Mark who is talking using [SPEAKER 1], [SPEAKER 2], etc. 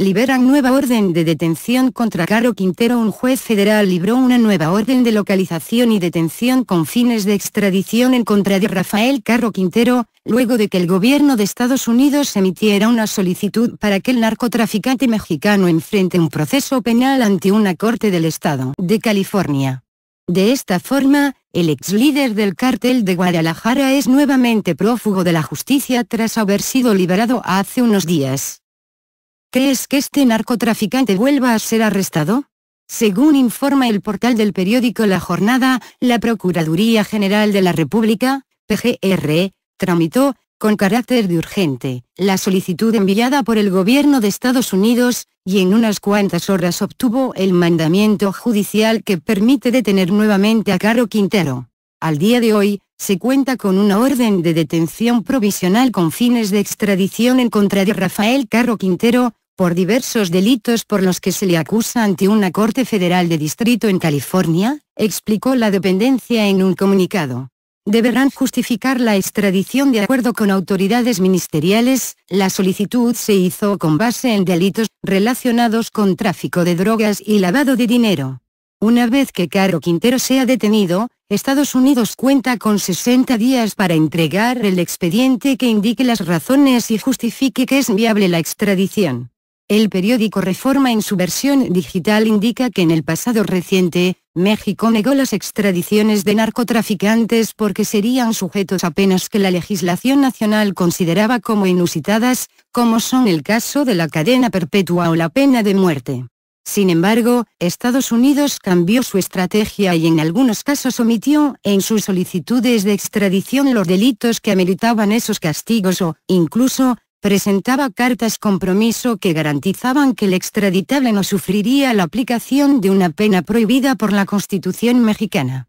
[SPEAKER 1] liberan nueva orden de detención contra Caro Quintero. Un juez federal libró una nueva orden de localización y detención con fines de extradición en contra de Rafael Caro Quintero, luego de que el gobierno de Estados Unidos emitiera una solicitud para que el narcotraficante mexicano enfrente un proceso penal ante una corte del estado de California. De esta forma, el ex líder del cártel de Guadalajara es nuevamente prófugo de la justicia tras haber sido liberado hace unos días. ¿Crees que este narcotraficante vuelva a ser arrestado? Según informa el portal del periódico La Jornada, la Procuraduría General de la República, PGR, tramitó, con carácter de urgente, la solicitud enviada por el gobierno de Estados Unidos, y en unas cuantas horas obtuvo el mandamiento judicial que permite detener nuevamente a Caro Quintero. Al día de hoy, se cuenta con una orden de detención provisional con fines de extradición en contra de Rafael Caro Quintero, por diversos delitos por los que se le acusa ante una Corte Federal de Distrito en California, explicó la dependencia en un comunicado. Deberán justificar la extradición de acuerdo con autoridades ministeriales, la solicitud se hizo con base en delitos relacionados con tráfico de drogas y lavado de dinero. Una vez que Caro Quintero sea detenido, Estados Unidos cuenta con 60 días para entregar el expediente que indique las razones y justifique que es viable la extradición. El periódico Reforma en su versión digital indica que en el pasado reciente, México negó las extradiciones de narcotraficantes porque serían sujetos a penas que la legislación nacional consideraba como inusitadas, como son el caso de la cadena perpetua o la pena de muerte. Sin embargo, Estados Unidos cambió su estrategia y en algunos casos omitió en sus solicitudes de extradición los delitos que ameritaban esos castigos o, incluso, presentaba cartas compromiso que garantizaban que el extraditable no sufriría la aplicación de una pena prohibida por la Constitución mexicana.